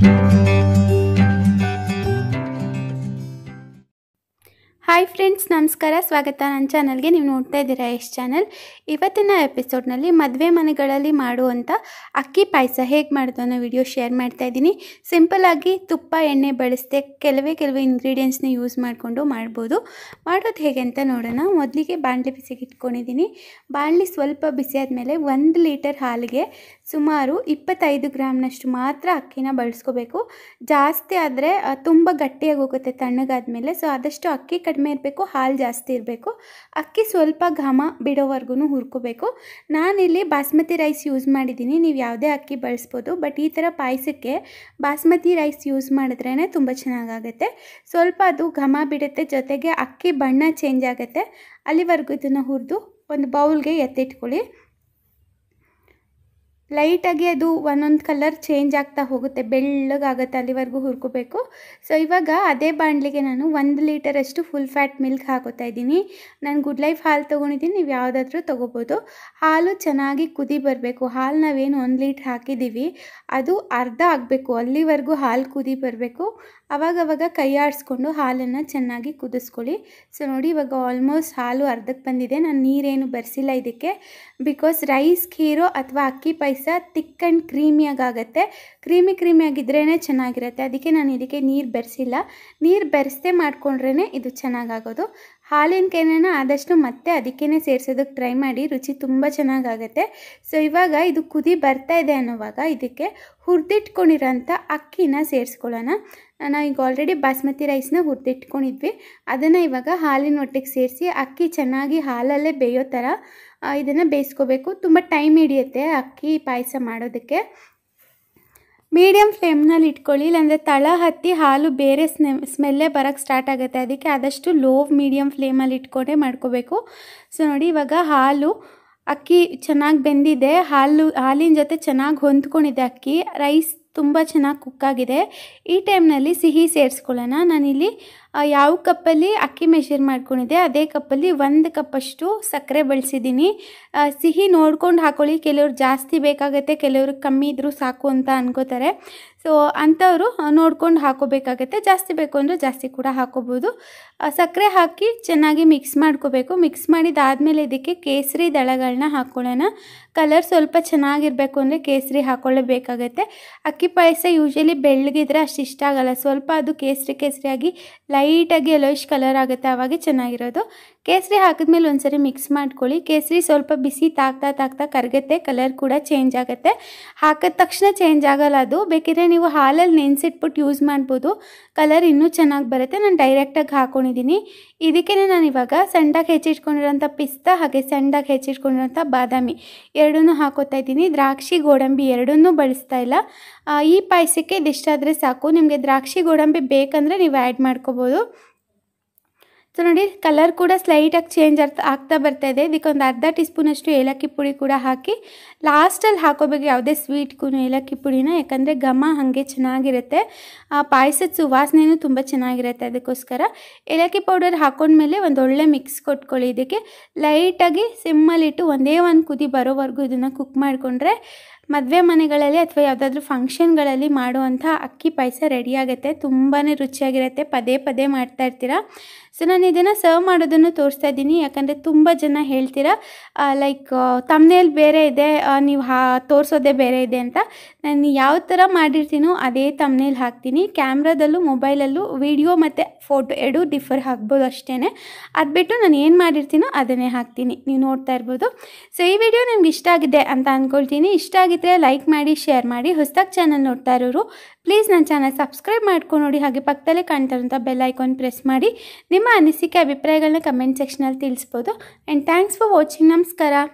you hi friends ನಮಸ್ಕಾರ ಸ್ವಾಗತ ನನ್ನ ಚಾನಲ್ಗೆ ನೀವು ನೋಡ್ತಾ ಇದ್ದೀರಾ ಎಸ್ ಚಾನಲ್ ಇವತ್ತಿನ ಎಪಿಸೋಡ್ನಲ್ಲಿ ಮದುವೆ ಮನೆಗಳಲ್ಲಿ ಮಾಡುವಂಥ ಅಕ್ಕಿ ಪಾಯಸ ಹೇಗೆ ಮಾಡೋದು ಅನ್ನೋ ವಿಡಿಯೋ ಶೇರ್ ಮಾಡ್ತಾ ಇದ್ದೀನಿ ಆಗಿ ತುಪ್ಪ ಎಣ್ಣೆ ಬಳಸದೆ ಕೆಲವೇ ಕೆಲವು ಇಂಗ್ರೀಡಿಯೆಂಟ್ಸ್ನ ಯೂಸ್ ಮಾಡಿಕೊಂಡು ಮಾಡ್ಬೋದು ಮಾಡೋದು ಹೇಗೆ ಅಂತ ನೋಡೋಣ ಮೊದಲಿಗೆ ಬಾಣಲೆ ಬಿಸಿಗೆ ಇಟ್ಕೊಂಡಿದ್ದೀನಿ ಬಾಣಲೆ ಸ್ವಲ್ಪ ಬಿಸಿ ಆದಮೇಲೆ ಒಂದು ಲೀಟರ್ ಹಾಲಿಗೆ ಸುಮಾರು ಇಪ್ಪತ್ತೈದು ಗ್ರಾಮ್ನಷ್ಟು ಮಾತ್ರ ಅಕ್ಕಿನ ಬಳಸ್ಕೋಬೇಕು ಜಾಸ್ತಿ ಆದರೆ ತುಂಬ ಗಟ್ಟಿಯಾಗಿ ಹೋಗುತ್ತೆ ತಣ್ಣಗಾದ ಮೇಲೆ ಸೊ ಆದಷ್ಟು ಅಕ್ಕಿ ಕಡಿಮೆ ಇರಬೇಕು ಹಾಲು ಜಾಸ್ತಿ ಇರಬೇಕು ಅಕ್ಕಿ ಸ್ವಲ್ಪ ಘಮ ಬಿಡೋವರೆಗೂ ಹುರ್ಕೋಬೇಕು ನಾನಿಲ್ಲಿ ಬಾಸ್ಮತಿ ರೈಸ್ ಯೂಸ್ ಮಾಡಿದ್ದೀನಿ ನೀವು ಯಾವುದೇ ಅಕ್ಕಿ ಬಳಸ್ಬೋದು ಬಟ್ ಈ ಥರ ಪಾಯಸಕ್ಕೆ ಬಾಸ್ಮತಿ ರೈಸ್ ಯೂಸ್ ಮಾಡಿದ್ರೇ ತುಂಬ ಚೆನ್ನಾಗಾಗತ್ತೆ ಸ್ವಲ್ಪ ಅದು ಘಮ ಬಿಡುತ್ತೆ ಜೊತೆಗೆ ಅಕ್ಕಿ ಬಣ್ಣ ಚೇಂಜ್ ಆಗುತ್ತೆ ಅಲ್ಲಿವರೆಗೂ ಇದನ್ನು ಹುರಿದು ಒಂದು ಬೌಲ್ಗೆ ಎತ್ತಿಟ್ಕೊಳ್ಳಿ ಲೈಟಾಗಿ ಅದು ಒಂದೊಂದು ಕಲರ್ ಚೇಂಜ್ ಆಗ್ತಾ ಹೋಗುತ್ತೆ ಬೆಳ್ಳಗಾಗುತ್ತೆ ಅಲ್ಲಿವರೆಗೂ ಹುರ್ಕೋಬೇಕು ಸೊ ಇವಾಗ ಅದೇ ಬಾಣಲಿಗೆ ನಾನು ಒಂದು ಲೀಟರಷ್ಟು ಫುಲ್ ಫ್ಯಾಟ್ ಮಿಲ್ಕ್ ಹಾಕೋತಾ ಇದ್ದೀನಿ ನಾನು ಗುಡ್ ಲೈಫ್ ಹಾಲು ತೊಗೊಂಡಿದ್ದೀನಿ ನೀವು ಯಾವುದಾದ್ರೂ ತೊಗೋಬೋದು ಹಾಲು ಚೆನ್ನಾಗಿ ಕುದಿ ಬರಬೇಕು ಹಾಲು ನಾವೇನು ಒಂದು ಲೀಟ್ರ್ ಹಾಕಿದ್ದೀವಿ ಅದು ಅರ್ಧ ಆಗಬೇಕು ಅಲ್ಲಿವರೆಗೂ ಹಾಲು ಕುದಿ ಬರಬೇಕು ಅವಾಗವಾಗ ಕೈ ಆಡಿಸ್ಕೊಂಡು ಹಾಲನ್ನು ಚೆನ್ನಾಗಿ ಕುದಿಸ್ಕೊಳ್ಳಿ ಸೊ ನೋಡಿ ಇವಾಗ ಆಲ್ಮೋಸ್ಟ್ ಹಾಲು ಅರ್ಧಕ್ಕೆ ಬಂದಿದೆ ನಾನು ನೀರೇನು ಬರೆಸಿಲ್ಲ ಇದಕ್ಕೆ ಬಿಕಾಸ್ ರೈಸ್ ಖೀರೋ ಅಥವಾ ಅಕ್ಕಿ ಪಾಯಸ ತಿಕ್ ಆ್ಯಂಡ್ ಕ್ರೀಮಿಯಾಗುತ್ತೆ ಕ್ರೀಮಿ ಕ್ರೀಮಿಯಾಗಿದ್ರೇ ಚೆನ್ನಾಗಿರುತ್ತೆ ಅದಕ್ಕೆ ನಾನು ಇದಕ್ಕೆ ನೀರು ಬೆರೆಸಿಲ್ಲ ನೀರು ಬೆರೆಸದೆ ಮಾಡಿಕೊಂಡ್ರೇ ಇದು ಚೆನ್ನಾಗಾಗೋದು ಹಾಲಿನ ಕೆನೆನ ಆದಷ್ಟು ಮತ್ತೆ ಅದಕ್ಕೇ ಸೇರಿಸೋದಕ್ಕೆ ಟ್ರೈ ಮಾಡಿ ರುಚಿ ತುಂಬ ಚೆನ್ನಾಗಾಗತ್ತೆ ಸೊ ಇವಾಗ ಇದು ಕುದಿ ಬರ್ತಾ ಇದೆ ಅನ್ನೋವಾಗ ಇದಕ್ಕೆ ಹುರಿದಿಟ್ಕೊಂಡಿರೋಂಥ ಅಕ್ಕಿನ ಸೇರಿಸ್ಕೊಳ್ಳೋಣ ನಾವು ಈಗ ಆಲ್ರೆಡಿ ಬಾಸ್ಮತಿ ರೈಸ್ನ ಹುರಿದಿಟ್ಕೊಂಡಿದ್ವಿ ಅದನ್ನು ಇವಾಗ ಹಾಲಿನ ಒಟ್ಟಿಗೆ ಸೇರಿಸಿ ಅಕ್ಕಿ ಚೆನ್ನಾಗಿ ಹಾಲಲ್ಲೇ ಬೇಯೋ ಥರ ಇದನ್ನು ಬೇಯಿಸ್ಕೋಬೇಕು ತುಂಬ ಟೈಮ್ ಹಿಡಿಯುತ್ತೆ ಅಕ್ಕಿ ಪಾಯಸ ಮಾಡೋದಕ್ಕೆ ಮೀಡಿಯಮ್ ಫ್ಲೇಮ್ನಲ್ಲಿ ಇಟ್ಕೊಳ್ಳಿ ಇಲ್ಲಾಂದರೆ ತಳ ಹತ್ತಿ ಹಾಲು ಬೇರೆ ಸ್ನೆ ಸ್ಮೆಲ್ಲೇ ಬರೋಕ್ಕೆ ಸ್ಟಾರ್ಟ್ ಆಗುತ್ತೆ ಅದಕ್ಕೆ ಆದಷ್ಟು ಲೋ ಮೀಡಿಯಮ್ ಫ್ಲೇಮಲ್ಲಿ ಇಟ್ಕೊಂಡೇ ಮಾಡ್ಕೋಬೇಕು ಸೊ ನೋಡಿ ಇವಾಗ ಹಾಲು ಅಕ್ಕಿ ಚೆನ್ನಾಗಿ ಬೆಂದಿದೆ ಹಾಲು ಹಾಲಿನ ಜೊತೆ ಚೆನ್ನಾಗಿ ಹೊಂದ್ಕೊಂಡಿದೆ ಅಕ್ಕಿ ರೈಸ್ ತುಂಬ ಚೆನ್ನಾಗಿ ಕುಕ್ಕಾಗಿದೆ ಈ ಟೈಮ್ನಲ್ಲಿ ಸಿಹಿ ಸೇರಿಸ್ಕೊಳ್ಳೋಣ ನಾನಿಲ್ಲಿ ಯಾವ ಕಪ್ಪಲ್ಲಿ ಅಕ್ಕಿ ಮೆಷರ್ ಮಾಡ್ಕೊಂಡಿದ್ದೆ ಅದೇ ಕಪ್ಪಲ್ಲಿ ಒಂದು ಕಪ್ಪಷ್ಟು ಸಕ್ಕರೆ ಬಳಸಿದ್ದೀನಿ ಸಿಹಿ ನೋಡ್ಕೊಂಡು ಹಾಕೊಳ್ಳಿ ಕೆಲವ್ರು ಜಾಸ್ತಿ ಬೇಕಾಗುತ್ತೆ ಕೆಲವ್ರಿಗೆ ಕಮ್ಮಿ ಇದ್ದರೂ ಸಾಕು ಅಂತ ಅನ್ಕೋತಾರೆ ಸೊ ಅಂಥವರು ನೋಡ್ಕೊಂಡು ಹಾಕೋಬೇಕಾಗತ್ತೆ ಜಾಸ್ತಿ ಬೇಕು ಅಂದರೆ ಜಾಸ್ತಿ ಕೂಡ ಹಾಕೋಬೋದು ಸಕ್ಕರೆ ಹಾಕಿ ಚೆನ್ನಾಗಿ ಮಿಕ್ಸ್ ಮಾಡ್ಕೋಬೇಕು ಮಿಕ್ಸ್ ಮಾಡಿದಾದಮೇಲೆ ಇದಕ್ಕೆ ಕೇಸರಿ ದಳಗಳನ್ನ ಹಾಕ್ಕೊಳ್ಳೋಣ ಕಲರ್ ಸ್ವಲ್ಪ ಚೆನ್ನಾಗಿರಬೇಕು ಅಂದರೆ ಕೇಸರಿ ಬೇಕಾಗುತ್ತೆ ಅಕ್ಕಿ ಪಾಯಸ ಯೂಶ್ವಲಿ ಬೆಳ್ಳಗಿದ್ರೆ ಅಷ್ಟು ಇಷ್ಟ ಆಗೋಲ್ಲ ಸ್ವಲ್ಪ ಅದು ಕೇಸರಿ ಕೇಸರಿಯಾಗಿ ಲೈಟ್ ಲೈಟಾಗಿ ಯೆಲ್ಲೋಯಿಶ್ ಕಲರ್ ಆಗುತ್ತೆ ಆವಾಗೆ ಚೆನ್ನಾಗಿರೋದು ಕೇಸರಿ ಹಾಕಿದ್ಮೇಲೆ ಒಂದ್ಸರಿ ಮಿಕ್ಸ್ ಮಾಡ್ಕೊಳ್ಳಿ ಕೇಸರಿ ಸ್ವಲ್ಪ ಬಿಸಿ ತಾಗ್ತಾ ತಾಗ್ತಾ ಕರ್ಗತ್ತೆ ಕಲರ್ ಕೂಡ ಚೇಂಜ್ ಆಗುತ್ತೆ ಹಾಕಿದ ತಕ್ಷಣ ಚೇಂಜ್ ಆಗೋಲ್ಲ ಅದು ಬೇಕಿದ್ರೆ ನೀವು ಹಾಲಲ್ಲಿ ನೆನೆಸಿಟ್ಬಿಟ್ಟು ಯೂಸ್ ಮಾಡ್ಬೋದು ಕಲರ್ ಇನ್ನೂ ಚೆನ್ನಾಗಿ ಬರುತ್ತೆ ನಾನು ಡೈರೆಕ್ಟಾಗಿ ಹಾಕೊಂಡಿದ್ದೀನಿ ಇದಕ್ಕೇ ನಾನು ಇವಾಗ ಸಂಡಾಗಿ ಹೆಚ್ಚಿಟ್ಕೊಂಡಿರೋಂಥ ಪಿಸ್ತಾ ಹಾಗೆ ಸಣ್ಣಾಗಿ ಹೆಚ್ಚಿಟ್ಕೊಂಡಿರೋಂಥ ಬಾದಾಮಿ ಎರಡನ್ನೂ ಹಾಕೋತಾ ಇದ್ದೀನಿ ದ್ರಾಕ್ಷಿ ಗೋಡಂಬಿ ಎರಡನ್ನೂ ಬಳಸ್ತಾ ಇಲ್ಲ ಈ ಪಾಯಸಕ್ಕೆ ಇದಿಷ್ಟಾದರೆ ಸಾಕು ನಿಮಗೆ ದ್ರಾಕ್ಷಿ ಗೋಡಂಬಿ ಬೇಕಂದರೆ ನೀವು ಆ್ಯಡ್ ಮಾಡ್ಕೋಬೋದು ಸೊ ನೋಡಿ ಕಲರ್ ಕೂಡ ಸ್ಲೈಟಾಗಿ ಚೇಂಜ್ ಅರ್ಥ ಆಗ್ತಾ ಬರ್ತಾ ಇದೆ ಒಂದು ಅರ್ಧ ಟೀ ಸ್ಪೂನಷ್ಟು ಏಲಕ್ಕಿ ಪುಡಿ ಕೂಡ ಹಾಕಿ ಲಾಸ್ಟಲ್ಲಿ ಹಾಕೋಬೇಕು ಯಾವುದೇ ಸ್ವೀಟ್ಗೂ ಏಲಕ್ಕಿ ಪುಡಿನ ಯಾಕಂದರೆ ಘಮ ಹಾಗೆ ಚೆನ್ನಾಗಿರುತ್ತೆ ಆ ಪಾಯಸದ ಸುವಾಸನೆಯೂ ತುಂಬ ಚೆನ್ನಾಗಿರುತ್ತೆ ಅದಕ್ಕೋಸ್ಕರ ಏಲಕ್ಕಿ ಪೌಡರ್ ಹಾಕೊಂಡ್ಮೇಲೆ ಒಂದು ಒಳ್ಳೆ ಮಿಕ್ಸ್ ಕೊಟ್ಕೊಳ್ಳಿ ಇದಕ್ಕೆ ಲೈಟಾಗಿ ಸಿಮ್ಮಲ್ಲಿಟ್ಟು ಒಂದೇ ಒಂದು ಕುದಿ ಬರೋವರೆಗೂ ಇದನ್ನು ಕುಕ್ ಮಾಡಿಕೊಂಡ್ರೆ ಮದುವೆ ಮನೆಗಳಲ್ಲಿ ಅಥವಾ ಯಾವುದಾದ್ರೂ ಫಂಕ್ಷನ್ಗಳಲ್ಲಿ ಮಾಡುವಂಥ ಅಕ್ಕಿ ಪಾಯಸ ರೆಡಿ ಆಗುತ್ತೆ ತುಂಬಾ ರುಚಿಯಾಗಿರುತ್ತೆ ಪದೇ ಪದೇ ಮಾಡ್ತಾ ಇರ್ತೀರ ಸೊ ನಾನು ಇದನ್ನು ಸರ್ವ್ ಮಾಡೋದನ್ನು ತೋರಿಸ್ತಾ ಇದ್ದೀನಿ ಯಾಕಂದರೆ ತುಂಬ ಜನ ಹೇಳ್ತೀರಾ ಲೈಕ್ ತಮ್ಮನೇಲಿ ಬೇರೆ ಇದೆ ನೀವು ಹಾ ತೋರಿಸೋದೇ ಬೇರೆ ಇದೆ ಅಂತ ನಾನು ಯಾವ ಥರ ಮಾಡಿರ್ತೀನೋ ಅದೇ ತಮ್ಮನೇಲಿ ಹಾಕ್ತೀನಿ ಕ್ಯಾಮ್ರಾದಲ್ಲೂ ಮೊಬೈಲಲ್ಲೂ ವಿಡಿಯೋ ಮತ್ತು ಫೋಟೋ ಎರಡೂ ಡಿಫರ್ ಹಾಕ್ಬೋದು ಅಷ್ಟೇ ಅದು ಬಿಟ್ಟು ನಾನು ಏನು ಮಾಡಿರ್ತೀನೋ ಅದನ್ನೇ ಹಾಕ್ತೀನಿ ನೀವು ನೋಡ್ತಾ ಇರ್ಬೋದು ಸೊ ಈ ವಿಡಿಯೋ ನಿಮ್ಗೆ ಇಷ್ಟ ಆಗಿದೆ ಅಂತ ಅಂದ್ಕೊಳ್ತೀನಿ ಇಷ್ಟ ಆಗಿದ್ದರೆ ಲೈಕ್ ಮಾಡಿ ಶೇರ್ ಮಾಡಿ ಹೊಸದಾಗಿ ಚಾನಲ್ ನೋಡ್ತಾ ಇರೋರು ಪ್ಲೀಸ್ ನನ್ನ ಚಾನಲ್ ಸಬ್ಸ್ಕ್ರೈಬ್ ಮಾಡ್ಕೊಂಡು ನೋಡಿ ಹಾಗೆ ಪಕ್ಕದಲ್ಲೇ ಕಾಣ್ತಾರಂಥ ಬೆಲ್ ಐಕಾನ್ ಪ್ರೆಸ್ ಮಾಡಿ ನಿಮ್ಮ ಅನಿಸಿಕೆ ಅಭಿಪ್ರಾಯಗಳನ್ನ ಕಮೆಂಟ್ ಸೆಕ್ಷನಲ್ಲಿ ತಿಳಿಸ್ಬೋದು ಆ್ಯಂಡ್ ಥ್ಯಾಂಕ್ಸ್ ಫಾರ್ ವಾಚಿಂಗ್ ನಮಸ್ಕಾರ